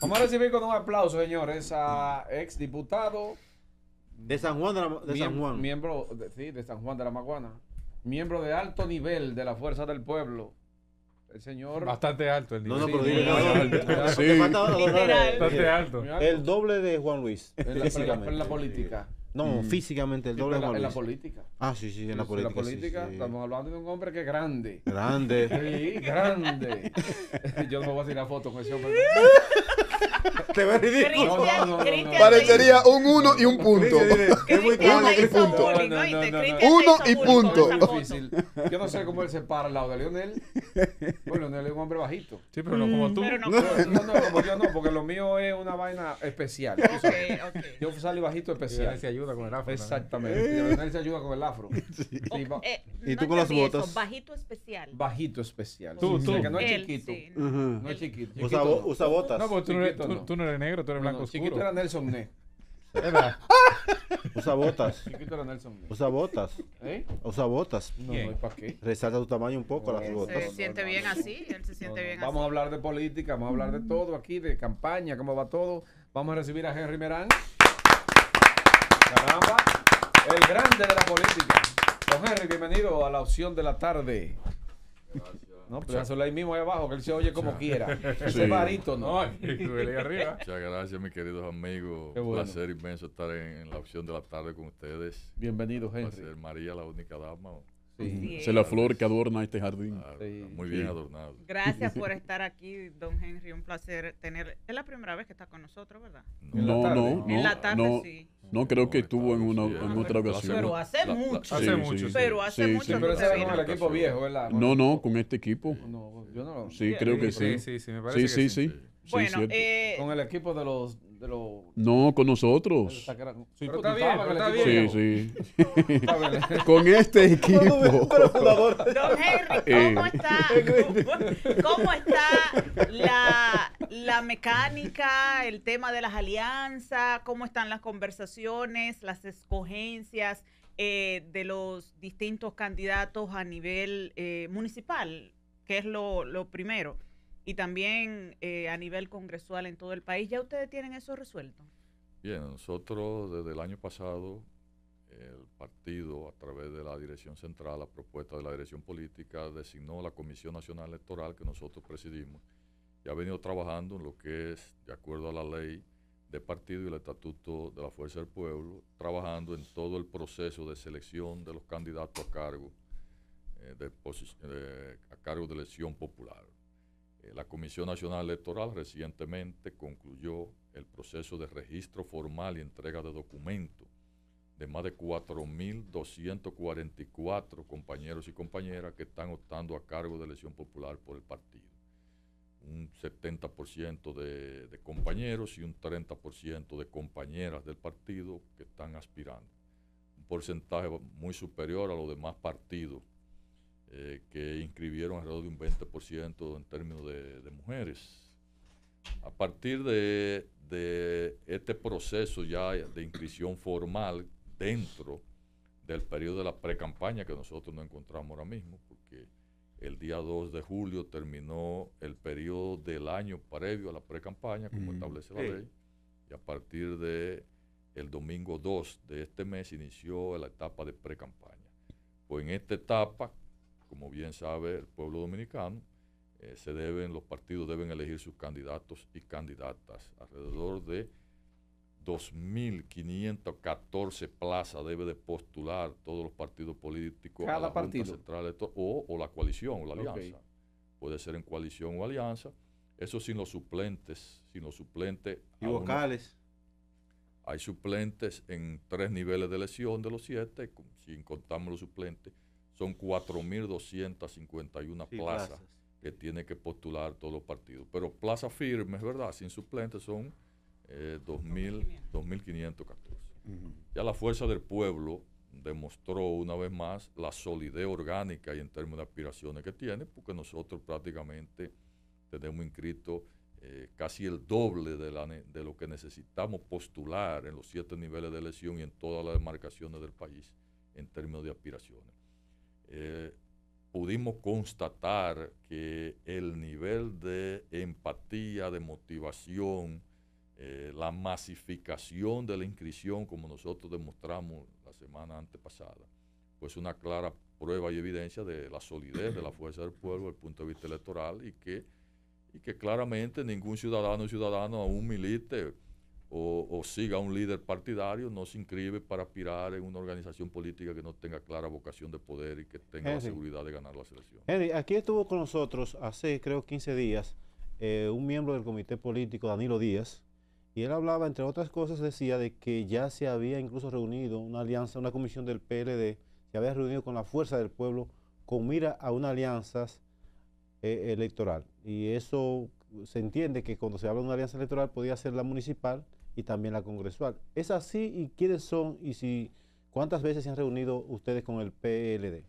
Vamos a recibir con un aplauso, señores, a ex diputado de San Juan de, la, San Juan. Miembro de, sí, de San Juan de la Maguana. Miembro de alto nivel de la Fuerza del Pueblo. El señor. Bastante alto el nivel. No, no, pero alto. El doble de Juan Luis. En la, físicamente. política. No, mm. físicamente el doble de Juan Luis. En la política. Ah, sí, sí, en la política. En la política estamos hablando de un hombre que es grande. Grande. Sí, grande. Yo no voy a hacer la foto con ese hombre. Te Parecería un uno y un punto. uno y punto. Uno y punto. Yo no sé cómo él se para al lado de Leonel. Bueno, Leonel es un hombre bajito. Sí, pero no como tú. no, no, como yo no, porque lo mío es una vaina especial. Yo salí bajito especial. se ayuda con el afro. Exactamente. Leonel se ayuda con el afro. Y tú con las botas. Bajito especial. Bajito especial. Tú, tú. Que no es chiquito. No es chiquito. Usa botas. No, porque tú no tú, no. eres negro, tú eres blanco oscuro. Chiquito era Nelson Ne. Era. Usa botas. Chiquito era Nelson Usa botas. ¿Eh? Usa botas. No, para qué? Resalta tu tamaño un poco las pues, botas. Se siente bien así, él se siente bien así. Vamos a hablar de política, vamos a hablar de todo aquí, de campaña, cómo va todo. Vamos a recibir a Henry Merán. Caramba, el grande de la política. Don Henry, bienvenido a la opción de la tarde. No, pero solo ahí mismo ahí abajo, que él se oye como quiera. Ese barito, ¿no? arriba. Muchas gracias, mis queridos amigos. Un placer inmenso estar en, la opción de la tarde con ustedes. Bienvenido, gente. María, la única dama. Es la flor que adorna este jardín. Ah, muy bien adornado. Gracias por estar aquí, don Henry. Un placer tener. Es la primera vez que está con nosotros, ¿verdad? No, no. no, no en la tarde, sí. No, creo que estuvo en, una, en otra ah, ocasión. Pero hace mucho. hace mucho. Pero hace mucho. Pero con el equipo viejo, ¿verdad? No, no, con este equipo. No, yo no lo Sí, creo que sí. Sí, sí, sí. Me parece sí, sí, sí. Bueno, eh, con el equipo de los no, con nosotros. pero está bien, Sí, con este equipo. Don Henry, eh. ¿cómo está? la, la mecánica, el tema de las alianzas? ¿Cómo están las conversaciones, las escogencias? Eh, de los distintos candidatos a nivel eh, municipal, ¿Qué es lo, lo primero y también eh, a nivel congresual en todo el país. ¿Ya ustedes tienen eso resuelto? Bien, nosotros desde el año pasado, el partido a través de la dirección central, la propuesta de la dirección política, designó la Comisión Nacional Electoral que nosotros presidimos y ha venido trabajando en lo que es, de acuerdo a la ley de partido y el estatuto de la Fuerza del Pueblo, trabajando en todo el proceso de selección de los candidatos a cargo, eh, a cargo de elección popular. Eh, la Comisión Nacional Electoral recientemente concluyó el proceso de registro formal y entrega de documentos de más de 4.244 compañeros y compañeras que están optando a cargo de elección popular por el partido. Un 70% de compañeros y un 30% de compañeras del partido que están aspirando. Un porcentaje muy superior a los demás partidos eh, que inscribieron alrededor de un 20% en términos de, mujeres. A partir de, este proceso ya de inscripción formal dentro del periodo de la pre-campaña que nosotros no encontramos ahora mismo, porque el día 2 de julio terminó el periodo del año previo a la pre-campaña, como establece la ley, y a partir de el domingo 2 de este mes inició la etapa de pre-campaña. Pues en esta etapa como bien sabe el pueblo dominicano, eh, se deben, los partidos deben elegir sus candidatos y candidatas. Alrededor de 2.514 plazas debe de postular todos los partidos políticos a la partido. Central o, la coalición o la alianza. Puede ser en coalición o alianza. Eso sin los suplentes, sin los suplentes. Y vocales. hay suplentes en tres niveles de elección de los siete, sin contamos los suplentes son 4.251 plazas, que tiene que postular todos los partidos. Pero plazas firmes, ¿verdad? Sin suplentes son 2.514. Eh, ya la fuerza del pueblo demostró una vez más la solidez orgánica y en términos de aspiraciones que tiene, porque nosotros prácticamente tenemos inscrito eh, casi el doble de, lo que necesitamos postular en los siete niveles de elección y en todas las demarcaciones del país en términos de aspiraciones. Eh, pudimos constatar que el nivel de empatía, de motivación, eh, la masificación de la inscripción, como nosotros demostramos la semana antepasada, pues una clara prueba y evidencia de la solidez de la fuerza del pueblo desde el punto de vista electoral y que, y que claramente ningún ciudadano y ciudadano aún milite o, o, siga un líder partidario, no se inscribe para aspirar en una organización política que no tenga clara vocación de poder y que tenga la seguridad de ganar la selección Henry, aquí estuvo con nosotros hace creo 15 días eh, un miembro del comité político, Danilo Díaz, y él hablaba, entre otras cosas, decía de que ya se había incluso reunido una alianza, una comisión del PLD, se había reunido con la fuerza del pueblo con mira a una alianza eh, electoral. Y eso se entiende que cuando se habla de una alianza electoral podía ser la municipal, y también la congresual. ¿Es así y quiénes son y si cuántas veces se han reunido ustedes con el PLD?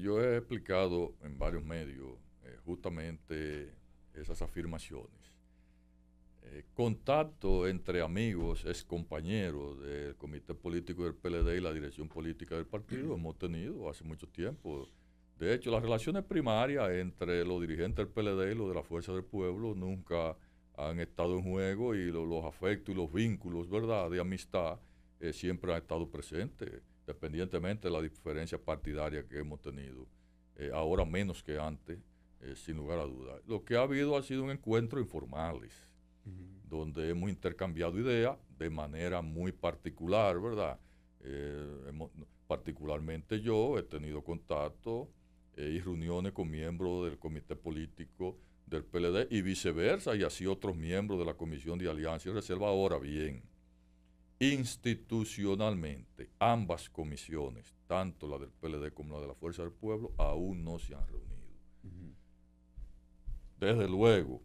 Yo he explicado en varios medios eh, justamente esas afirmaciones. Eh, contacto entre amigos, ex compañeros del Comité Político del PLD y la Dirección Política del partido hemos tenido hace mucho tiempo. De hecho, las relaciones primarias entre los dirigentes del PLD y los de la Fuerza del Pueblo nunca han estado en juego y los afectos y los vínculos, ¿verdad?, de amistad eh, siempre han estado presentes, independientemente de la diferencia partidaria que hemos tenido, eh, ahora menos que antes, eh, sin lugar a dudas. Lo que ha habido ha sido un encuentro informales, donde hemos intercambiado ideas de manera muy particular, ¿verdad? particularmente yo he tenido contacto y reuniones con miembros del comité político del PLD y viceversa, y así otros miembros de la Comisión de Alianza y Reserva. Ahora bien, institucionalmente, ambas comisiones, tanto la del PLD como la de la Fuerza del Pueblo, aún no se han reunido. Desde luego,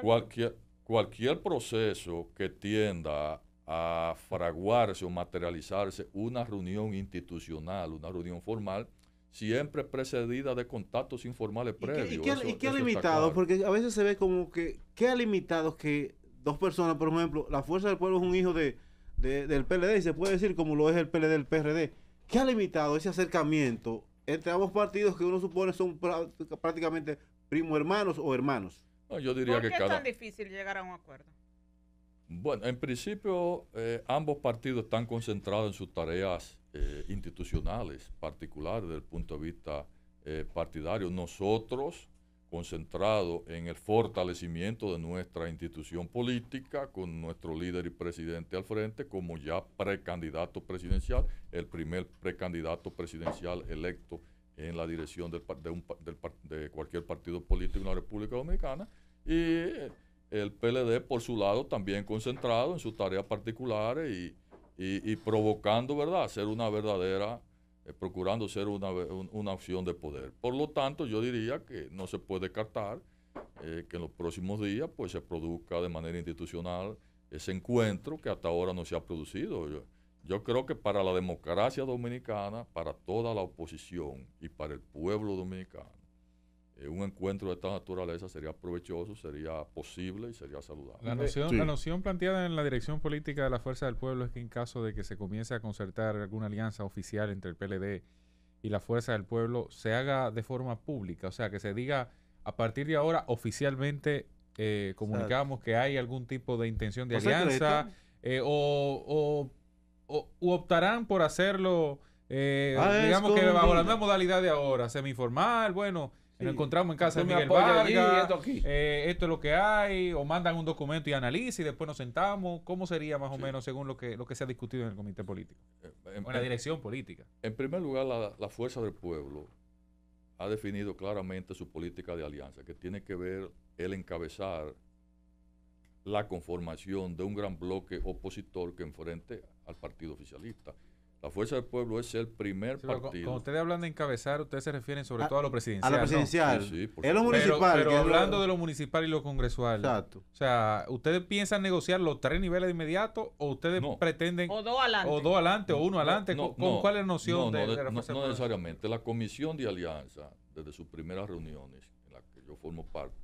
cualquier, cualquier proceso que tienda a fraguarse o materializarse una reunión institucional, una reunión formal, siempre precedida de contactos informales previos. ¿Y qué, ha limitado? Porque a veces se ve como que, ¿qué ha limitado que dos personas, por ejemplo, la Fuerza del Pueblo es un hijo de, del PLD y se puede decir como lo es el PLD, el PRD? ¿Qué ha limitado ese acercamiento entre ambos partidos que uno supone son prácticamente primo hermanos o hermanos? yo diría ¿Por qué que es tan difícil llegar a un acuerdo? Bueno, en principio eh, ambos partidos están concentrados en sus tareas eh, institucionales, particulares desde el punto de vista eh, partidario. Nosotros, concentrados en el fortalecimiento de nuestra institución política, con nuestro líder y presidente al frente, como ya precandidato presidencial, el primer precandidato presidencial electo en la dirección del, de, de cualquier partido político en la República Dominicana. Y el PLD, por su lado, también concentrado en sus tareas particulares y y, provocando, ¿verdad?, ser una verdadera, eh, procurando ser una, opción de poder. Por lo tanto, yo diría que no se puede descartar eh, que en los próximos días pues se produzca de manera institucional ese encuentro que hasta ahora no se ha producido. yo creo que para la democracia dominicana, para toda la oposición y para el pueblo dominicano, eh, un encuentro de esta naturaleza sería provechoso, sería posible y sería saludable. La noción, la noción planteada en la dirección política de la Fuerza del Pueblo es que en caso de que se comience a concertar alguna alianza oficial entre el PLD y la Fuerza del Pueblo, se haga de forma pública, o sea, que se diga a partir de ahora oficialmente eh, comunicamos que hay algún tipo de intención de alianza eh, o, o, optarán por hacerlo, ah, digamos que bajo la nueva modalidad de ahora, semi formal bueno. Nos encontramos en casa de Miguel Vargas. Eh, esto, es lo que hay. O mandan un documento y analiza y después nos sentamos. ¿Cómo sería más o menos según lo que, lo se ha discutido en el comité político? Eh, en, la dirección política. En primer lugar, la, la, fuerza del pueblo ha definido claramente su política de alianza, que tiene que ver el encabezar la conformación de un gran bloque opositor que enfrente al partido oficialista. La Fuerza del Pueblo es el primer partido. Cuando ustedes hablan de encabezar, ustedes se refieren sobre ah, todo a lo presidencial. A lo presidencial. lo municipal. Pero, hablando de lo municipal y lo congresual. Exacto. O sea, ¿ustedes piensan negociar los tres niveles de inmediato o ustedes pretenden. O dos adelante. O uno adelante. ¿Con, cuál es la noción de, la Fuerza No, no necesariamente. La Comisión de Alianza, desde sus primeras reuniones, en las que yo formo parte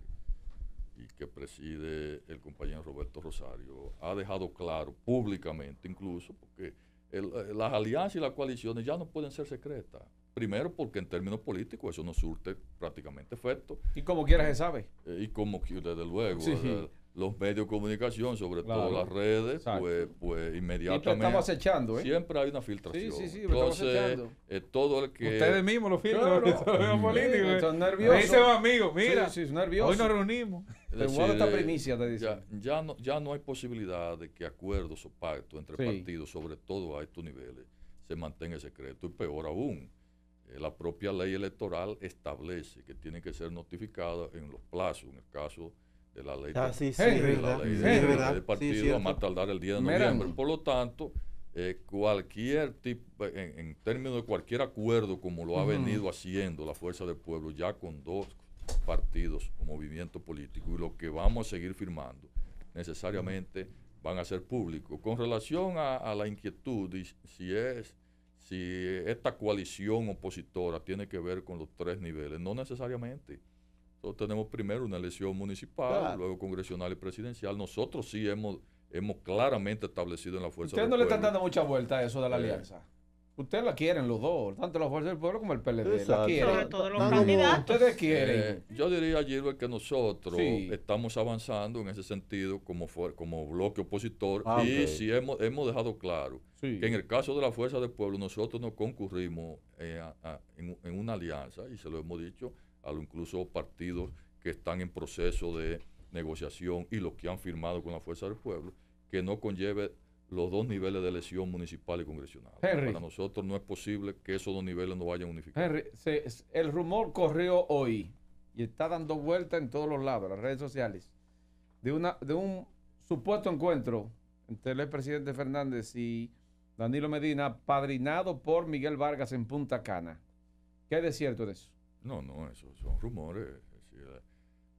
y que preside el compañero Roberto Rosario, ha dejado claro públicamente, incluso, porque eh, las alianzas y las coaliciones ya no pueden ser secretas. Primero porque en términos políticos eso no surte prácticamente efecto. Y como quiera se sabe. Eh, y como desde luego. Eh, los medios de comunicación, sobre todo las redes, pues, pues inmediatamente. estamos acechando, ¿eh? Siempre hay una filtración. Sí, sí, sí, Entonces, eh, todo el que. Ustedes mismos lo filtran, los políticos. Sí, están nerviosos. Ahí se va, amigo, mira. Sí, sí, nervioso. Hoy nos reunimos. Es decir, esta primicia, te dice. Ya, no, ya no hay posibilidad de que acuerdos o pactos entre partidos, sobre todo a estos niveles, se mantenga secreto. Y peor aún, eh, la propia ley electoral establece que tiene que ser notificada en los plazos, en el caso de la ley, partido a más tardar el día de noviembre. Por lo tanto, eh, cualquier tipo, pues, en, términos de cualquier acuerdo como lo ha venido haciendo la Fuerza del Pueblo ya con dos partidos o movimientos políticos y lo que vamos a seguir firmando, necesariamente van a ser públicos. Con relación a, la inquietud, si es si esta coalición opositora tiene que ver con los tres niveles, no necesariamente tenemos primero una elección municipal, luego congresional y presidencial. Nosotros sí hemos, hemos claramente establecido en la fuerza del Pueblo. Ustedes no le están dando mucha vuelta a eso de la eh. alianza. Ustedes la quieren los dos, tanto la Fuerza del Pueblo como el PLD. La quieren. Ustedes quieren. Eh, yo diría, Gilbert, que nosotros estamos avanzando en ese sentido como, como bloque opositor ah, y sí hemos, hemos dejado claro que en el caso de la Fuerza del Pueblo nosotros no concurrimos eh, en, en una alianza y se lo hemos dicho a lo incluso partidos que están en proceso de negociación y los que han firmado con la Fuerza del Pueblo, que no conlleve los dos niveles de elección municipal y congresional. Para nosotros no es posible que esos dos niveles no vayan unificados. el rumor corrió hoy y está dando vuelta en todos los lados, las redes sociales, de, una, de un supuesto encuentro entre el expresidente Fernández y Danilo Medina, padrinado por Miguel Vargas en Punta Cana. ¿Qué es de cierto en eso? No, no, eso son rumores.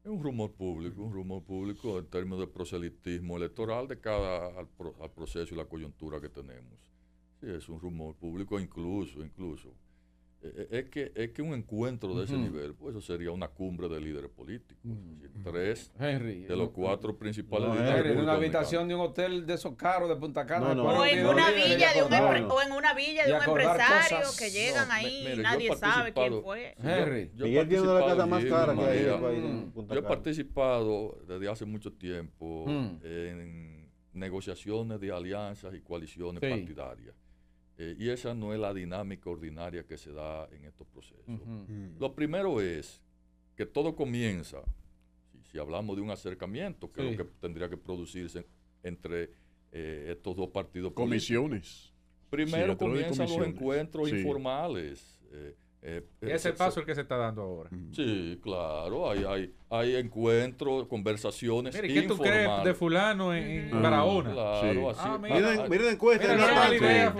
Es, un rumor público, un rumor público en términos de proselitismo electoral de cada al proceso y la coyuntura que tenemos. Sí, es un rumor público incluso, incluso eh, es que, es que un encuentro de ese nivel, pues eso sería una cumbre de líderes políticos. tres de los cuatro principales líderes. En una habitación de un hotel de esos caros de Punta Cana. o, en una villa de un en una villa empresario que llegan ahí y nadie sabe quién fue. Henry. Yo, he tiene casa más cara Yo he participado desde hace mucho tiempo mm. en negociaciones de alianzas y coaliciones partidarias eh, y esa no es la dinámica ordinaria que se da en estos procesos. Mm. Lo primero es que todo comienza, si, hablamos de un acercamiento, que lo que tendría que producirse entre eh, estos dos partidos. Comisiones. Primero comienzan los encuentros informales. Eh, ese eh, eh, es el paso es el que se está dando ahora. Sí, claro, hay, hay, hay encuentros, conversaciones. ¿qué tú crees de fulano en, en así. Ah, ah, miren, la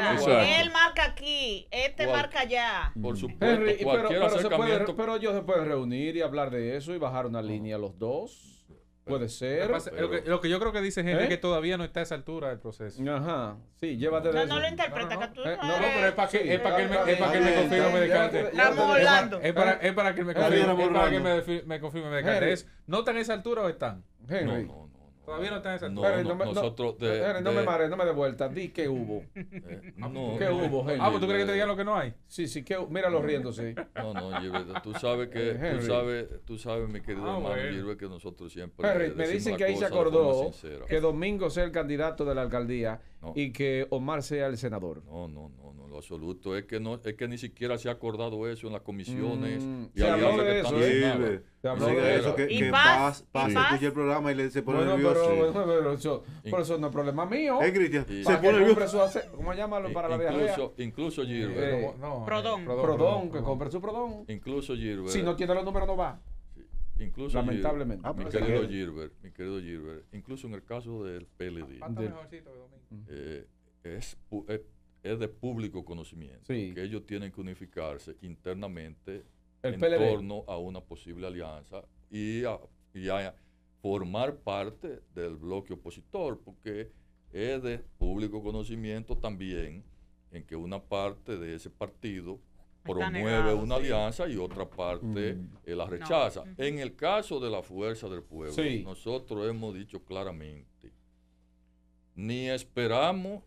Él marca aquí, este marca allá. Por supuesto, pero ellos se pueden reunir y hablar de eso y bajar una línea los dos. Puede ser. lo, que, yo creo que dice gente es ¿Eh? que todavía no está a esa altura del proceso. Ajá. Sí, llévate de no, No, lo interpreta, no, no. Eh, pero es para que, es para que, me, me confirme me descarte. Estamos volando. Es para, es para que me confirme, para que me, ¿No están a esa altura o están? No, No, no, Todavía no está en ese no, no, nosotros no me mares, no me de vuelta. Di qué eh, hubo. no, ah, pues, ¿Qué hubo, Henry? Ah, pues, tú crees que te digan lo que no hay. Sí, sí, que, míralo riendo, sí. No, no, Gilberto tú sabes que, tú sabes, tú sabes, mi querido ah, hermano que nosotros siempre. me dicen que ahí se acordó que Domingo sea el candidato de la alcaldía y que Omar sea el senador. No, no, no absoluto es que no es que ni siquiera se ha acordado eso en las comisiones mm, y ¿eh? se habló de eso, que se habló de, eso que, que paz, paz, sí. escucha el programa y le, se pone bueno, nervioso pero, sí. por eso no es problema mío es Cristian se pone nervioso cómo llamarlo para la diarrea incluso eh, Giro no, eh, prodón. prodón que compre su prodón incluso Gilbert si no tiene los números no va Incluso Lamentablemente. Ah, mi, querido Gilbert, mi querido Gilbert, incluso en el caso del PLD, eh, es es de público conocimiento que ellos tienen que unificarse internamente en torno a una posible alianza y formar parte del bloque opositor, porque es de público conocimiento también en que una parte de ese partido promueve una alianza y otra parte mm. eh, la rechaza. En el caso de la fuerza del pueblo, nosotros hemos dicho claramente, ni esperamos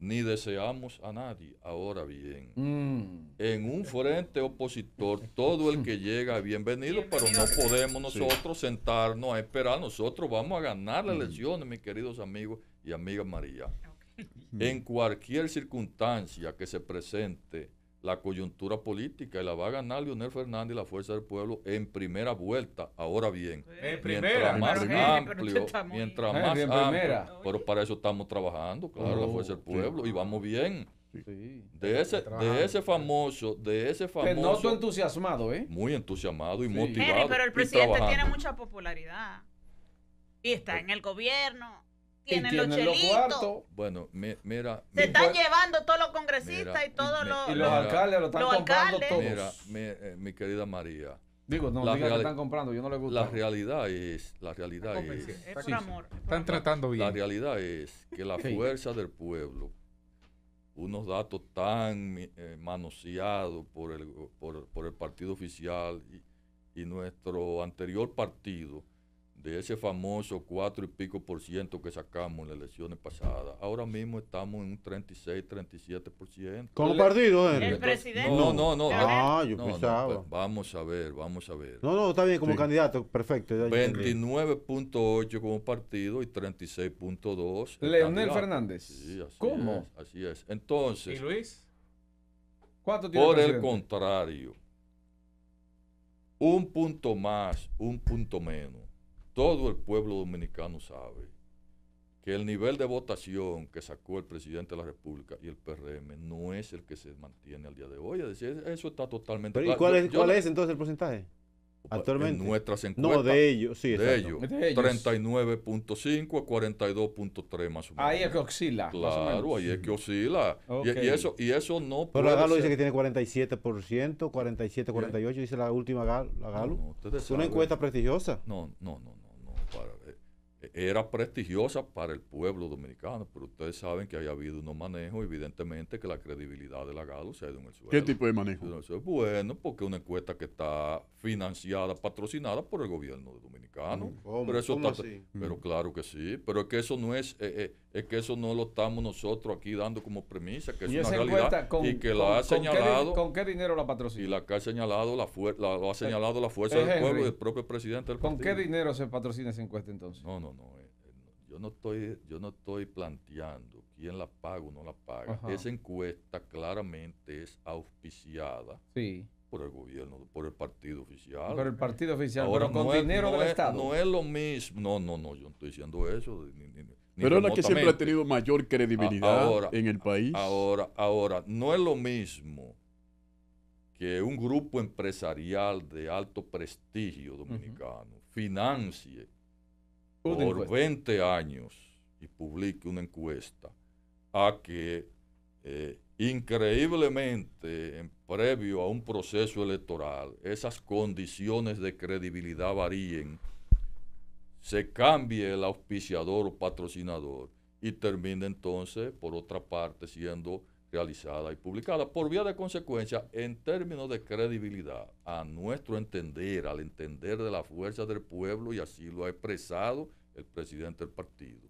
ni deseamos a nadie. Ahora bien, mm. en un frente opositor, todo el que llega, bienvenido, pero no podemos nosotros sentarnos a esperar. Nosotros vamos a ganar las mm. elecciones, mis queridos amigos y amigas María. En cualquier circunstancia que se presente, la coyuntura política y la va a ganar Leonel Fernández y la Fuerza del Pueblo en primera vuelta. Ahora bien, mientras, primera, más amplio, mientras más amplio, pero para eso estamos trabajando, claro, la Fuerza del oh, Pueblo y vamos bien. De, ese, de ese famoso, de ese famoso. entusiasmado, ¿eh? Muy entusiasmado y motivado. pero el presidente tiene mucha popularidad y está en el gobierno tienen, los chelitos. bueno, mira. Se están llevando todos los congresistas y todos los. los alcaldes lo están comprando todos. Mira, eh, mi, querida María. Digo, no, diga que están comprando, yo no le gusta. La realidad es. La realidad es. Están tratando bien. La realidad es que la fuerza del pueblo, unos datos tan eh, manoseados por el, por, por el partido oficial y, y nuestro anterior partido, de ese famoso 4 y pico por ciento que sacamos en las elecciones pasadas, ahora mismo estamos en un 36, 37 por ciento. partido, Henry? ¿El presidente? No, no, no. Ah, yo pensaba. Pues, vamos a ver, vamos a ver. No, no, está bien, como candidato, perfecto. 29.8 como partido y 36.2. Leonel Fernández. Sí, así ¿Cómo? así es. Entonces. ¿Y Luis? ¿Cuánto tiene Por el contrario, un punto más, un punto menos todo el pueblo dominicano sabe que el nivel de votación que sacó el presidente de la República y el PRM no es el que se mantiene al día de hoy. Es decir, eso está totalmente ¿Y cuál, es, entonces el porcentaje? Actualmente. En nuestras encuestas. No, de ellos, sí, De ellos. 39.5 a 42.3 más o menos. Ahí es que oscila. Claro, ahí es que oscila. Y, eso, y eso no Pero la Galo dice que tiene 47%, 47, 48, dice la última Galo. La Una encuesta prestigiosa. No, no, no era prestigiosa para el pueblo dominicano, pero ustedes saben que haya habido unos manejos, evidentemente que la credibilidad de la Galo se ha ido en el suelo. ¿Qué tipo de manejo? Bueno, porque una encuesta que está financiada, patrocinada por el gobierno dominicano. Mm, pero, eso pero mm. claro que sí, pero es que eso no es, eh, eh, es que eso no lo estamos nosotros aquí dando como premisa, que es una realidad y que la ha señalado. Con qué, dinero la patrocina? Y la ha señalado la, la, ha eh, señalado la fuerza del pueblo y el propio presidente del ¿Con ¿Con qué dinero se patrocina esa encuesta entonces? No, no, no yo no estoy, yo no estoy planteando quién la paga o no la paga. Esa encuesta claramente es auspiciada por el gobierno, por el partido oficial. Por el partido oficial, pero con dinero del Estado. No es lo mismo. No, no, no, yo no estoy diciendo eso. pero es la que siempre ha tenido mayor credibilidad en el país. Ahora, ahora, no es lo mismo que un grupo empresarial de alto prestigio dominicano financie por 20 años y publique una encuesta a que eh, increíblemente, en previo a un proceso electoral, esas condiciones de credibilidad varíen, se cambie el auspiciador o patrocinador y termine entonces, por otra parte, siendo realizada y publicada. Por vía de consecuencia, en términos de credibilidad, a nuestro entender, al entender de la fuerza del pueblo, y así lo ha expresado el presidente del partido,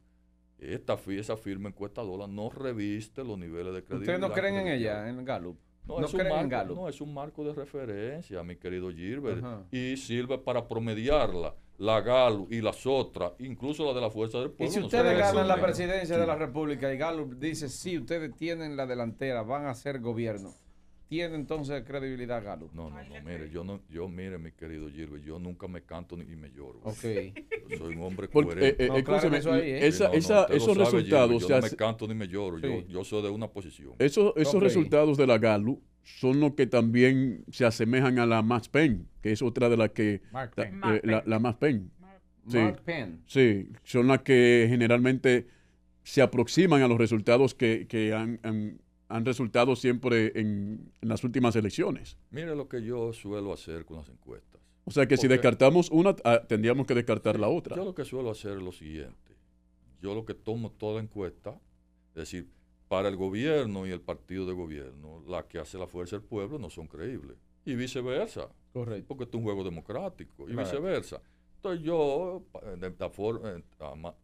esta, esa firma encuestadora no reviste los niveles de credibilidad. ¿Ustedes no creen en ella, en Gallup? No, es un marco, de referencia, mi querido Gilbert, y sirve para promediarla la Galu y las otras, incluso la de la Fuerza del Pueblo. Y si ustedes ganan la presidencia de la República y Galu dice, sí, ustedes tienen la delantera, van a ser gobierno tiene entonces credibilidad Galo. No, no, no, mire, yo no, yo mire, mi querido Gilbert, yo nunca me canto ni me lloro. Ok. ¿eh? soy un hombre eh, coherente. Eh, esos resultados. yo no me canto ni me lloro, yo, soy de una posición. Esos, resultados de la Galo son los que también se asemejan a la Max Penn, que es otra de las que. Mark La, Max Mark, sí, Sí, son las que generalmente se aproximan a los resultados que, han han resultado siempre en, las últimas elecciones. Mire lo que yo suelo hacer con las encuestas. O sea que si descartamos una, tendríamos que descartar la otra. Yo lo que suelo hacer es lo siguiente. Yo lo que tomo toda encuesta, es decir, para el gobierno y el partido de gobierno, la que hace la fuerza del pueblo no son creíbles. Y viceversa. Correcto. Porque es un juego democrático. Y viceversa. Entonces yo, de, esta forma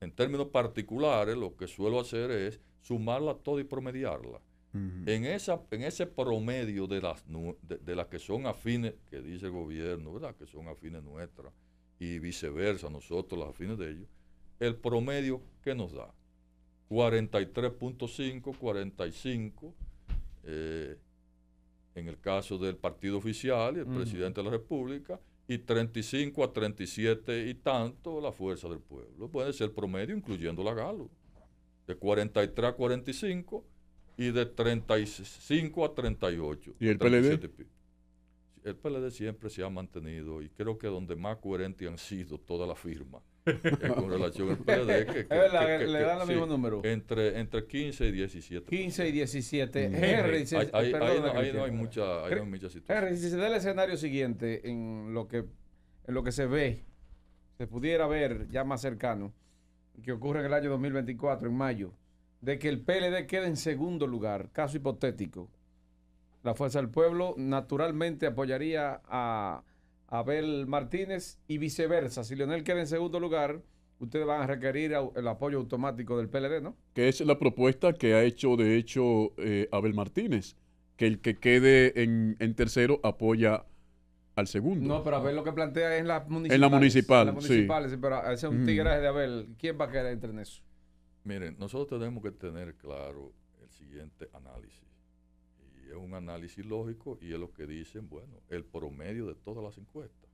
en términos particulares, lo que suelo hacer es sumarla todo y promediarla. en, esa, en ese promedio de las, de, las que son afines, que dice el gobierno, ¿verdad? que son afines nuestras, y viceversa, nosotros las afines de ellos, el promedio que nos da 43.5, 45, eh, en el caso del partido oficial y el presidente de la República, y 35 a 37 y tanto la fuerza del pueblo. Puede ser promedio, incluyendo la Galo. De 43 a 45 y de 35 a 38. ¿Y el PLD? El PLD siempre se ha mantenido y creo que donde más coherente han sido todas las firmas con relación PLD. Que, le dan el mismo número. Entre, entre 15 y 17. 15 y 17. Mm. no, hay mucha, se da el escenario siguiente en lo que, en lo que se ve, se pudiera ver ya más cercano, que ocurre en el año 2024, en mayo, de que el PLD quede en segundo lugar, caso hipotético, la Fuerza del Pueblo naturalmente apoyaría a Abel Martínez y viceversa. Si Leonel queda en segundo lugar, ustedes van a requerir el apoyo automático del PLD, ¿no? Que es la propuesta que ha hecho, de hecho, eh, Abel Martínez, que el que quede en, tercero apoya al segundo. No, pero Abel lo que plantea es en la En la municipal, sí. pero ese es un de Abel. ¿Quién va a quedar entre en eso? Miren, nosotros tenemos que tener claro el siguiente análisis es un análisis lógico y es lo que dicen, bueno, el promedio de todas las encuestas.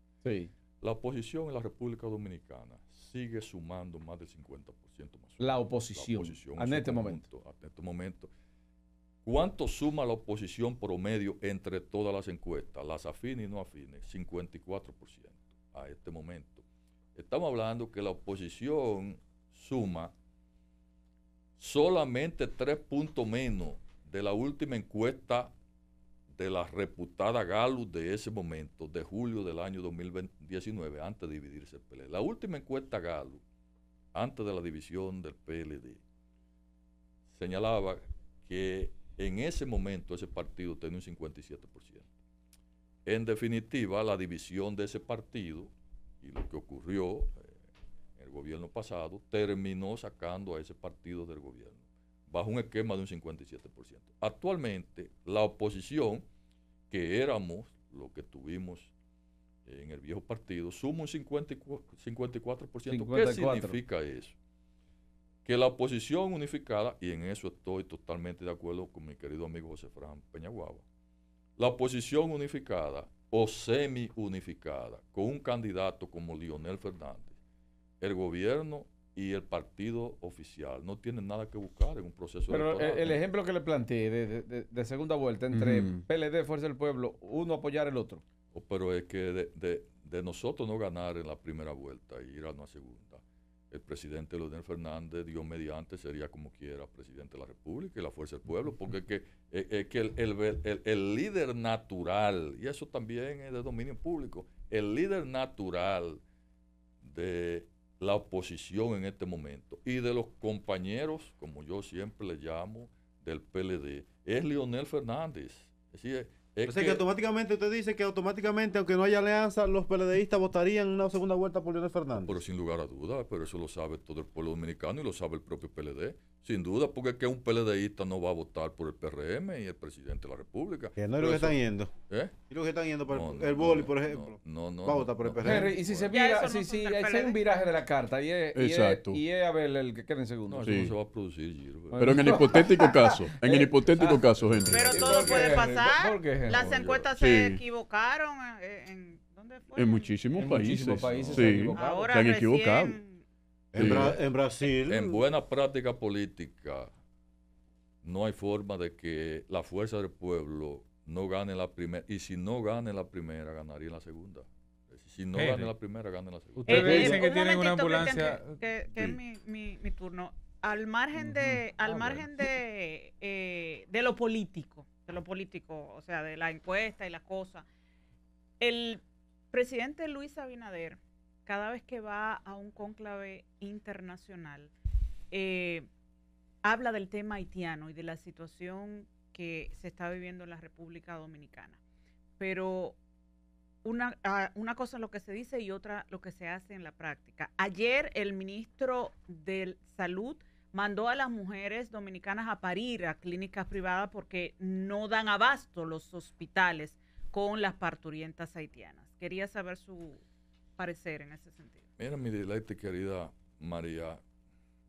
La oposición en la República Dominicana sigue sumando más del 50% más. La oposición. La oposición en este momento. En este momento. ¿Cuánto suma la oposición promedio entre todas las encuestas? Las afines y no afines, 54% a este momento. Estamos hablando que la oposición suma solamente tres puntos menos de la última encuesta de la reputada Gallup de ese momento, de julio del año 2019, antes de dividirse el PLD. La última encuesta Gallup, antes de la división del PLD, señalaba que en ese momento ese partido tenía un 57%. En definitiva, la división de ese partido y lo que ocurrió eh, en el gobierno pasado terminó sacando a ese partido del gobierno bajo un esquema de un 57%. Actualmente, la oposición, que éramos lo que tuvimos en el viejo partido, suma un 54%. 54%. ¿Qué significa eso? Que la oposición unificada, y en eso estoy totalmente de acuerdo con mi querido amigo José Fran Peñaguaba, la oposición unificada o semi-unificada, con un candidato como Lionel Fernández, el gobierno y el partido oficial. No tiene nada que buscar en un proceso Pero eh, el ejemplo que le planteé de, segunda vuelta entre PLD, Fuerza del Pueblo, uno apoyar el otro. Oh, pero es que de, nosotros no ganar en la primera vuelta e ir a una segunda, el presidente Leonel Fernández, Dios mediante, sería como quiera presidente de la República y la Fuerza del Pueblo, porque es que, que el, el líder natural, y eso también es de dominio público, el líder natural de la oposición en este momento y de los compañeros, como yo siempre le llamo, del PLD, es Leonel Fernández. Es que, automáticamente usted dice que automáticamente, aunque no haya alianza, los PLDistas votarían una segunda vuelta por Leonel Fernández. Pero sin lugar a dudas, pero eso lo sabe todo el pueblo dominicano y lo sabe el propio PLD. Sin duda, porque es que un PLDista no va a votar por el PRM y el presidente de la República. ¿Y no es ¿Eh? lo que están yendo. ¿Eh? Y los que están yendo para el, boli, por ejemplo. No, no. va a votar por el PRM. y si se mira, si, eh, si hay un viraje de la carta y es, Y, es, y es Abel el que queda en segundo. sí. eso no se va a producir, Giro. Pero, en el hipotético caso, en el eh, hipotético ah, caso, gente Pero todo puede pasar. Las encuestas se equivocaron en, ¿dónde fue? En muchísimos países. Muchísimos países sí. se han equivocado. se han equivocado. En, Brasil. En buena práctica política, no hay forma de que la fuerza del pueblo no gane la primera. Y si no gane la primera, ganaría la segunda. Si no gane la primera, gane la segunda. Ustedes dicen que tienen una ambulancia. Que, es mi, turno. Al margen de, al ah, margen de, eh, de lo político, de lo político, o sea, de la encuesta y las cosas, el presidente Luis Abinader cada vez que va a un cónclave internacional, eh, habla del tema haitiano y de la situación que se está viviendo en la República Dominicana. Pero una, una cosa es lo que se dice y otra lo que se hace en la práctica. Ayer el ministro de Salud mandó a las mujeres dominicanas a parir a clínicas privadas porque no dan abasto los hospitales con las parturientas haitianas. Quería saber su parecer en ese sentido. Mira, mi deleite querida María,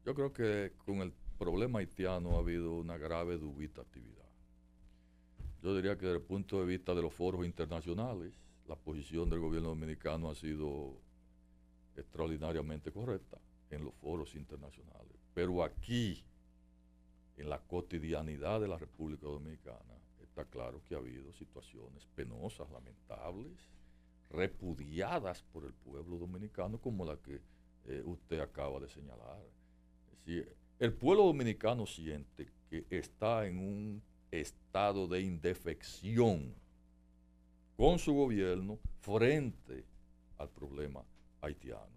yo creo que con el problema haitiano ha habido una grave dubitatividad. Yo diría que desde el punto de vista de los foros internacionales, la posición del gobierno dominicano ha sido extraordinariamente correcta en los foros internacionales. Pero aquí, en la cotidianidad de la República Dominicana, está claro que ha habido situaciones penosas, lamentables, repudiadas por el pueblo dominicano como la que eh, usted acaba de señalar. el pueblo dominicano siente que está en un estado de indefección con su gobierno frente al problema haitiano.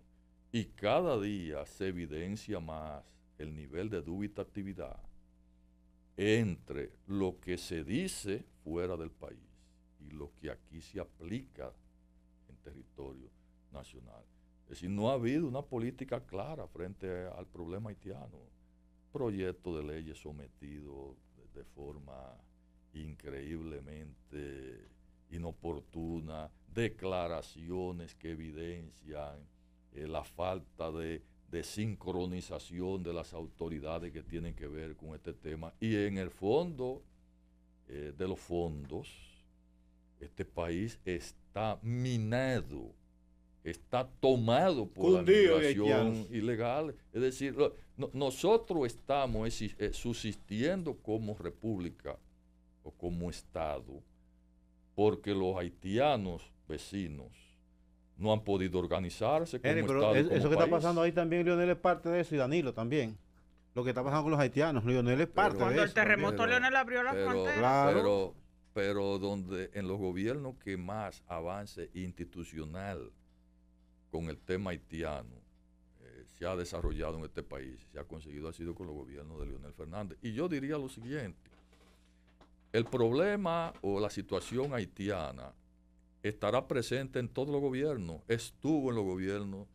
Y cada día se evidencia más el nivel de dubitatividad entre lo que se dice fuera del país y lo que aquí se aplica territorio nacional. Es decir, no ha habido una política clara frente al problema haitiano. Proyecto de leyes sometidos de, forma increíblemente inoportuna, declaraciones que evidencian eh, la falta de, sincronización de las autoridades que tienen que ver con este tema. Y en el fondo eh, de los fondos, este país está está minado, está tomado por la migración ilegal. Es decir, nosotros estamos eh, subsistiendo como república o como Estado porque los haitianos vecinos no han podido organizarse. Como estado, eso que está pasando ahí también, Lionel, es parte de eso y Danilo también lo que está pasando con los haitianos. Lionel es parte de eso. Cuando el terremoto, Lionel, abrió las pero donde en los gobiernos que más avance institucional con el tema haitiano eh, se ha desarrollado en este país, se ha conseguido, ha sido con los gobiernos de Leonel Fernández. Y yo diría lo siguiente, el problema o la situación haitiana estará presente en todos los gobiernos, estuvo en los gobiernos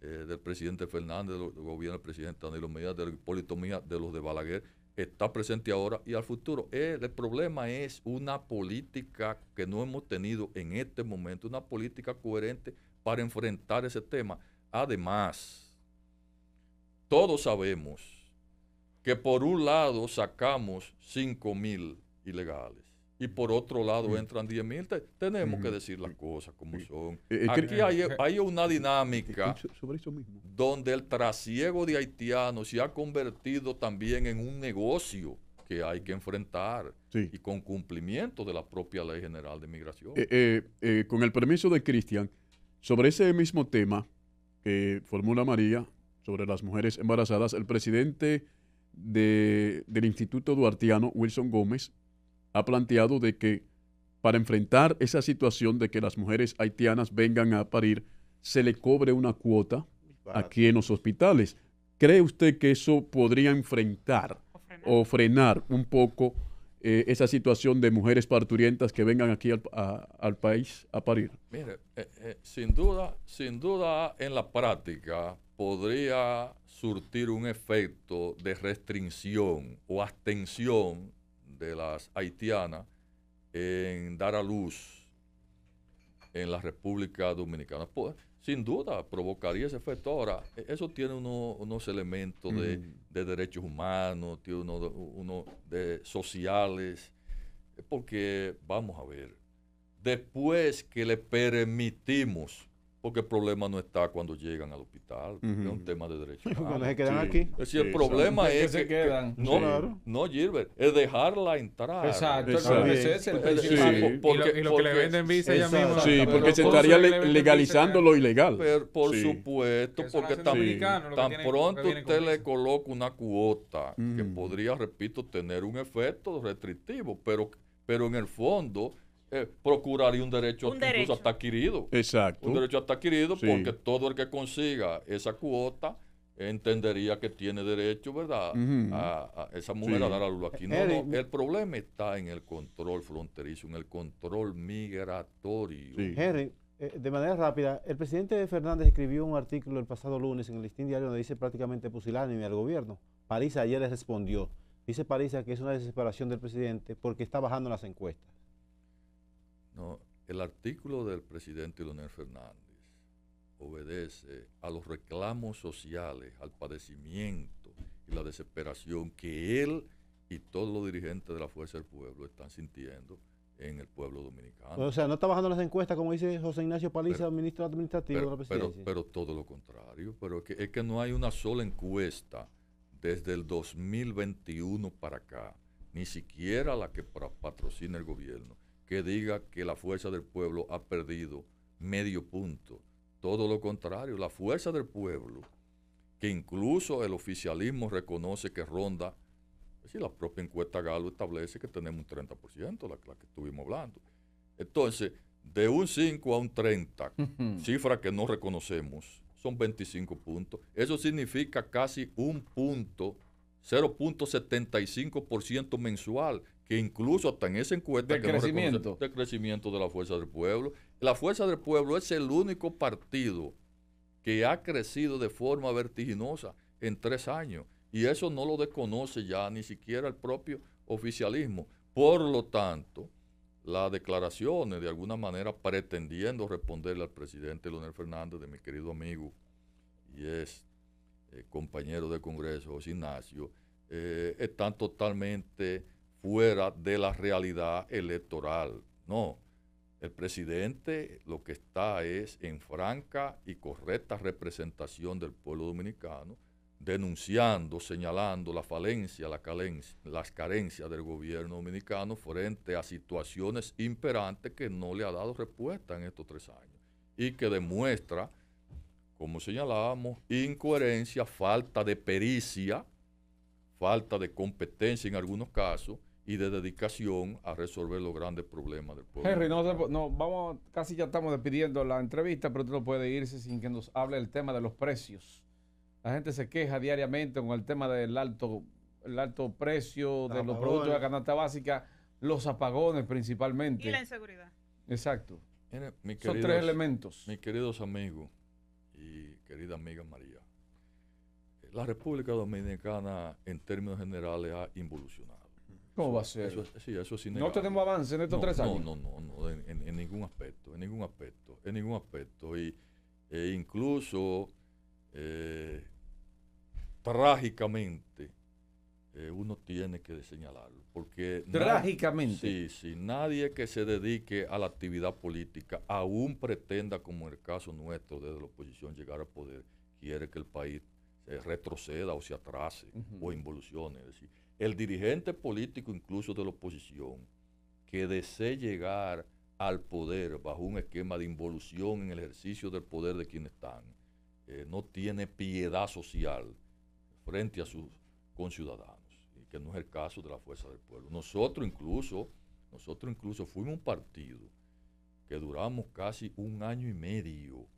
eh, del presidente Fernández, del gobierno del presidente Danilo Medina, del Hipólito Mía, de los de Balaguer está presente ahora y al futuro. El, problema es una política que no hemos tenido en este momento, una política coherente para enfrentar ese tema. Además, todos sabemos que por un lado sacamos 5 mil ilegales y por otro lado mm. entran 10.000, mil. tenemos que mm. decir las cosas como son. Eh, eh, Aquí eh, hay, una dinámica sobre donde el trasiego de haitianos se ha convertido también en un negocio que hay que enfrentar y con cumplimiento de la propia ley general de migración. con el permiso de Cristian, sobre ese mismo tema que formula María sobre las mujeres embarazadas, el presidente del Instituto Duartiano, Wilson Gómez, ha planteado de que para enfrentar esa situación de que las mujeres haitianas vengan a parir, se le cobre una cuota aquí en los hospitales. ¿Cree usted que eso podría enfrentar o frenar, un poco eh, esa situación de mujeres parturientas que vengan aquí al, país a parir? Mire, eh, eh, sin duda, sin duda en la práctica podría surtir un efecto de restricción o abstención de las haitianas en dar a luz en la República Dominicana. Pues, sin duda provocaría ese efecto. Ahora, e-, eso tiene unos elementos de, de, derechos humanos, tiene uno, de sociales, porque vamos a ver, después que le permitimos porque el problema no está cuando llegan al hospital, es un tema de derechos Cuando se quedan aquí. Es decir, el problema es que, se quedan. no, claro. no, Gilbert, es dejarla entrar. Exacto, Exacto. es el pues, problema, Porque, lo, que le venden visa ella Sí, porque se estaría legalizando lo ilegal. por supuesto, porque tan, tan pronto usted le coloca una cuota que mm. podría, repito, tener un efecto restrictivo, pero, pero en el fondo eh, procuraría un derecho, un derecho. hasta adquirido. Exacto. Un derecho hasta adquirido porque todo el que consiga esa cuota entendería que tiene derecho, ¿verdad?, a, esa mujer a dar a aquí. No, el problema está en el control fronterizo, en el control migratorio. Henry, eh, de manera rápida, el presidente Fernández escribió un artículo el pasado lunes en el Listín Diario donde dice prácticamente pusilánime al gobierno. París ayer le respondió. Dice París que es una desesperación del presidente porque está bajando las encuestas. No, el artículo del presidente Leonel Fernández obedece a los reclamos sociales, al padecimiento y la desesperación que él y todos los dirigentes de la Fuerza del Pueblo están sintiendo en el pueblo dominicano. o sea, no está bajando las encuestas, como dice José Ignacio Paliza, ministro administrativo de la presidencia. Pero, todo lo contrario, pero es que no hay una sola encuesta desde el 2021 para acá, ni siquiera la que patrocina el gobierno, que diga que la fuerza del pueblo ha perdido medio punto. Todo lo contrario, la fuerza del pueblo, que incluso el oficialismo reconoce que ronda, es la propia encuesta Galo establece que tenemos un 30%, la, la que estuvimos hablando. Entonces, de un 5 a un 30, cifra que no reconocemos, son 25 puntos. Eso significa casi un punto, 0.75% mensual que incluso hasta en esa encuesta de crecimiento. de crecimiento de la Fuerza del Pueblo, la Fuerza del Pueblo es el único partido que ha crecido de forma vertiginosa en tres años. Y eso no lo desconoce ya ni siquiera el propio oficialismo. Por lo tanto, las declaraciones, de alguna manera pretendiendo responderle al presidente Leonel Fernández, de mi querido amigo y es eh, compañero de Congreso, José Ignacio, eh, están totalmente fuera de la realidad electoral. No, el presidente lo que está es en franca y correcta representación del pueblo dominicano, denunciando, señalando la falencia, las carencias del gobierno dominicano frente a situaciones imperantes que no le ha dado respuesta en estos tres años y que demuestra, como señalábamos, incoherencia, falta de pericia, falta de competencia en algunos casos y de dedicación a resolver los grandes problemas del pueblo. Henry, no, vamos, casi ya estamos despidiendo la entrevista, pero tú no puede irse sin que nos hable el tema de los precios. La gente se queja diariamente con el tema del alto, el alto precio de los productos de la canasta básica, los apagones principalmente. Y la inseguridad. Exacto. Son tres elementos. Mis queridos amigos y querida amiga María, la República Dominicana en términos generales ha involucionado va a ser? Eso, ¿No tenemos avance en estos tres años? No, no, no, en, ningún aspecto, en ningún aspecto, en ningún aspecto. Y e incluso, eh, trágicamente, eh, uno tiene que señalarlo. Porque trágicamente. sí, sí, nadie que se dedique a la actividad política aún pretenda, como en el caso nuestro, desde la oposición, llegar al poder, quiere que el país eh, retroceda o se atrase o involucione. Es decir, el dirigente político, incluso de la oposición, que desee llegar al poder bajo un esquema de involución en el ejercicio del poder de quienes están, eh, no tiene piedad social frente a sus conciudadanos, y que no es el caso de la fuerza del pueblo. Nosotros incluso, nosotros incluso fuimos un partido que duramos casi un año y medio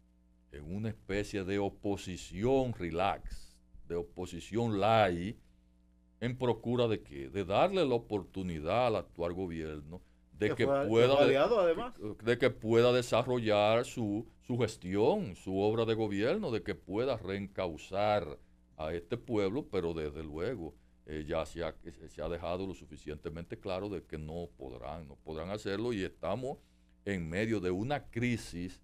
en una especie de oposición relax, de oposición light, en procura de que, de darle la oportunidad al actual gobierno de que, pueda de, que pueda desarrollar su, su gestión, su obra de gobierno, de que pueda reencauzar a este pueblo, pero desde luego eh, ya se ha, eh, se ha dejado lo suficientemente claro de que no podrán, no podrán hacerlo y estamos en medio de una crisis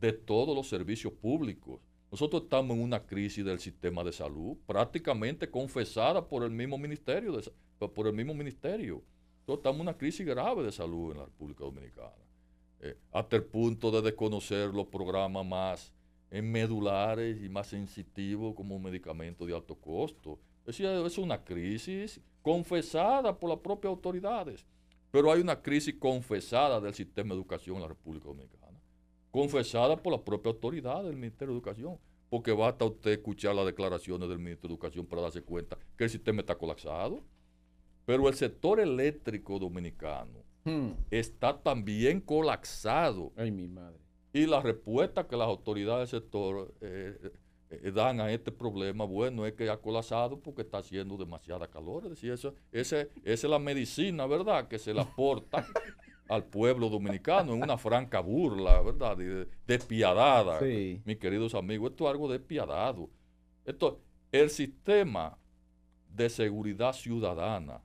de todos los servicios públicos. Nosotros estamos en una crisis del sistema de salud, prácticamente confesada por el mismo ministerio, de, por el mismo ministerio. Nosotros estamos en una crisis grave de salud en la República Dominicana, eh, hasta el punto de desconocer los programas más en medulares y más sensitivos como un medicamento de alto costo. es una crisis confesada por las propias autoridades, pero hay una crisis confesada del sistema de educación en la República Dominicana confesada por la propia autoridad del Ministerio de Educación. Porque basta usted escuchar las declaraciones del Ministerio de Educación para darse cuenta que el sistema está colapsado. Pero el sector eléctrico dominicano hmm. está también colapsado. Ay, mi madre. Y la respuesta que las autoridades del sector eh, eh, dan a este problema, bueno, es que ha colapsado porque está haciendo demasiada calor. Es decir, eso, esa es la medicina, ¿verdad?, que se le aporta al pueblo dominicano en una franca burla, ¿verdad? despiadada. Sí. Mis queridos amigos, esto es algo despiadado. Esto, el sistema de seguridad ciudadana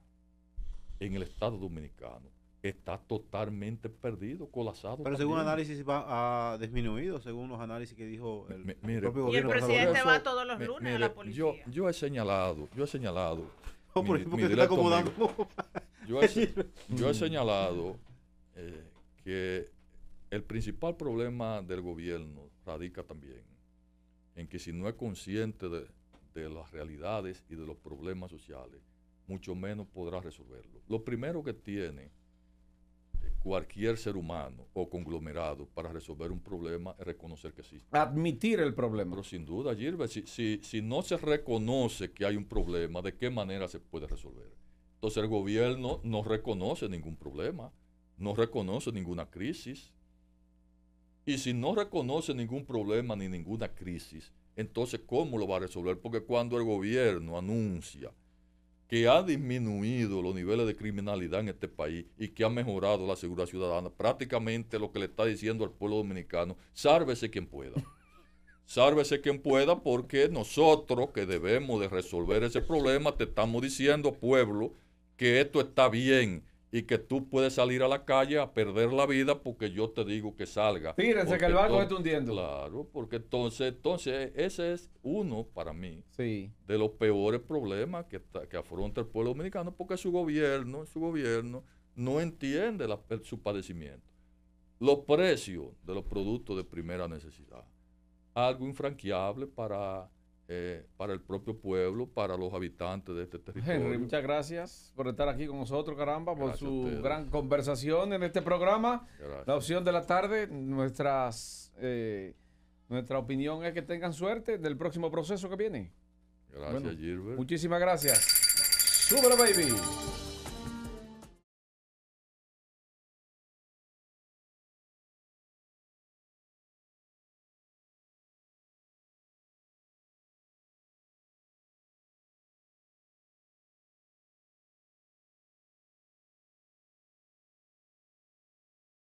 en el Estado Dominicano está totalmente perdido, colapsado. Pero según análisis va disminuido, según los análisis que dijo el, Y el presidente va todos los lunes a la policía. Yo, he señalado, yo he señalado. yo he señalado eh, que el principal problema del gobierno radica también en que si no es consciente de, las realidades y de los problemas sociales, mucho menos podrá resolverlo. Lo primero que tiene eh, cualquier ser humano o conglomerado para resolver un problema es reconocer que existe. Admitir el problema. Pero sin duda, Gilbert, si, si, no se reconoce que hay un problema, ¿de qué manera se puede resolver? Entonces el gobierno no reconoce ningún problema no reconoce ninguna crisis. Y si no reconoce ningún problema ni ninguna crisis, entonces ¿cómo lo va a resolver? Porque cuando el gobierno anuncia que ha disminuido los niveles de criminalidad en este país y que ha mejorado la seguridad ciudadana, prácticamente lo que le está diciendo al pueblo dominicano, sárvese quien pueda. sárvese quien pueda porque nosotros que debemos de resolver ese problema, te estamos diciendo, pueblo, que esto está bien, y que tú puedes salir a la calle a perder la vida porque yo te digo que salga. Fíjense que el barco está hundiendo. Claro, porque entonces, entonces ese es uno para mí de los peores problemas que, afronta el pueblo dominicano porque su gobierno, su gobierno no entiende su padecimiento. Los precios de los productos de primera necesidad, algo infranqueable para eh, para el propio pueblo, para los habitantes de este territorio. Henry, muchas gracias por estar aquí con nosotros, caramba, por su gran conversación en este programa. La opción de la tarde, nuestras, eh, nuestra opinión es que tengan suerte del próximo proceso que viene. Gracias, Gilbert. Muchísimas gracias. Super baby.